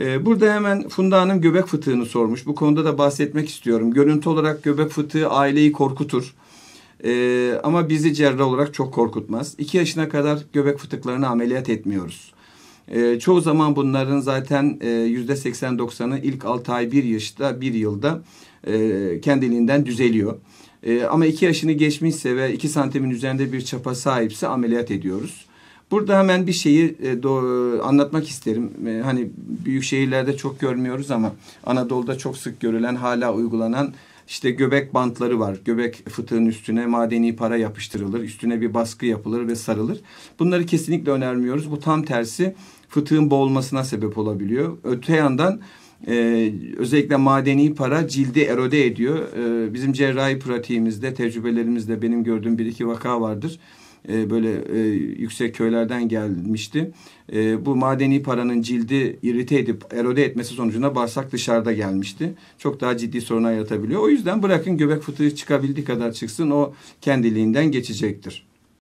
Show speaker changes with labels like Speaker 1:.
Speaker 1: Ee, burada hemen Funda Hanım göbek fıtığını sormuş. Bu konuda da bahsetmek istiyorum. Görüntü olarak göbek fıtığı aileyi korkutur. Ee, ama bizi cerrah olarak çok korkutmaz. İki yaşına kadar göbek fıtıklarını ameliyat etmiyoruz. Ee, çoğu zaman bunların zaten e, yüzde %80-90'ı ilk 6 ay bir yaşta bir yılda e, kendiliğinden düzeliyor. E, ama iki yaşını geçmişse ve 2 santimin üzerinde bir çapa sahipse ameliyat ediyoruz. Burada hemen bir şeyi e, do, anlatmak isterim. E, hani büyük şehirlerde çok görmüyoruz ama Anadolu'da çok sık görülen, hala uygulanan işte göbek bantları var. Göbek fıtığın üstüne madeni para yapıştırılır. Üstüne bir baskı yapılır ve sarılır. Bunları kesinlikle önermiyoruz. Bu tam tersi fıtığın boğulmasına sebep olabiliyor. Öte yandan ee, özellikle madeni para cildi erode ediyor. Ee, bizim cerrahi pratiğimizde, tecrübelerimizde benim gördüğüm bir iki vaka vardır e, böyle e, yüksek köylerden gelmişti. E, bu madeni paranın cildi irite edip erode etmesi sonucunda bağırsak dışarıda gelmişti. Çok daha ciddi sorunlar yaratabiliyor. O yüzden bırakın göbek fıtığı çıkabildiği kadar çıksın o kendiliğinden geçecektir.